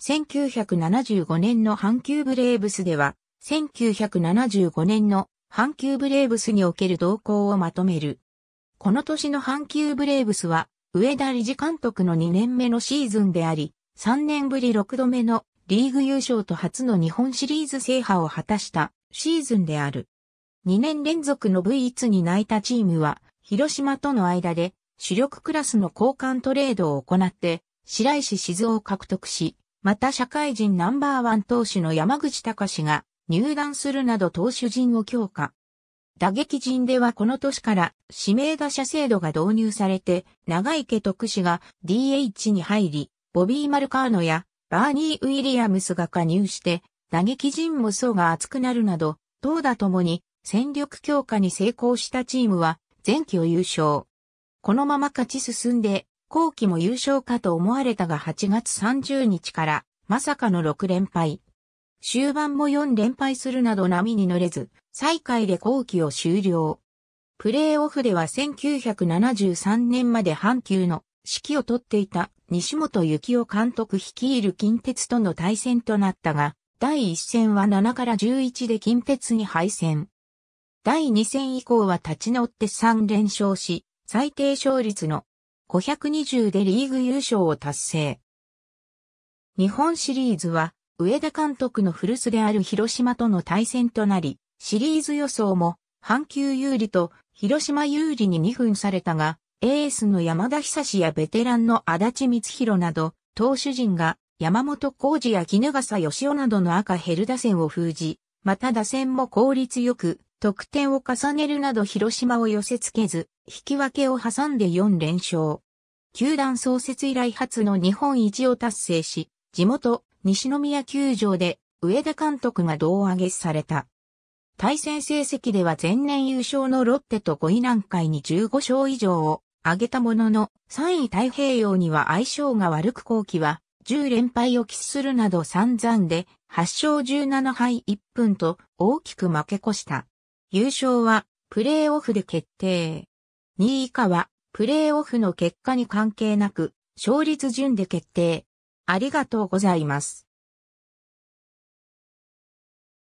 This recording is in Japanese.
1975年の阪急ブレーブスでは、1975年の阪急ブレーブスにおける動向をまとめる。この年の阪急ブレーブスは、上田理事監督の2年目のシーズンであり、3年ぶり6度目のリーグ優勝と初の日本シリーズ制覇を果たしたシーズンである。2年連続の V1 に泣いたチームは、広島との間で主力クラスの交換トレードを行って、白石静を獲得し、また社会人ナンバーワン投手の山口隆が入団するなど投手陣を強化。打撃陣ではこの年から指名打者制度が導入されて、長池徳氏が DH に入り、ボビー・マルカーノやバーニー・ウィリアムスが加入して、打撃陣も層が厚くなるなど、投打ともに戦力強化に成功したチームは前期を優勝。このまま勝ち進んで後期も優勝かと思われたが8月30日からまさかの6連敗。終盤も4連敗するなど波に乗れず、最下位で後期を終了。プレーオフでは1973年まで阪急の指揮を取っていた西本幸雄監督率いる近鉄との対戦となったが、第1戦は7から11で近鉄に敗戦。第2戦以降は立ち直って3連勝し、最低勝率の520でリーグ優勝を達成。日本シリーズは、上田監督の古巣である広島との対戦となり、シリーズ予想も、阪急有利と広島有利に2分されたが、エースの山田久志やベテランの足立光弘など、投手陣が山本浩二や絹笠義雄などの赤ヘル打線を封じ、また打線も効率よく得点を重ねるなど広島を寄せ付けず、引き分けを挟んで4連勝。球団創設以来初の日本一を達成し、地元、西宮球場で上田監督が胴上げされた。対戦成績では前年優勝のロッテと5位南海に15勝以上を挙げたものの、3位太平洋には相性が悪く後期は10連敗を喫するなど散々で8勝17敗1分と大きく負け越した。優勝はプレーオフで決定。2位以下はプレーオフの結果に関係なく勝率順で決定。ありがとうございます。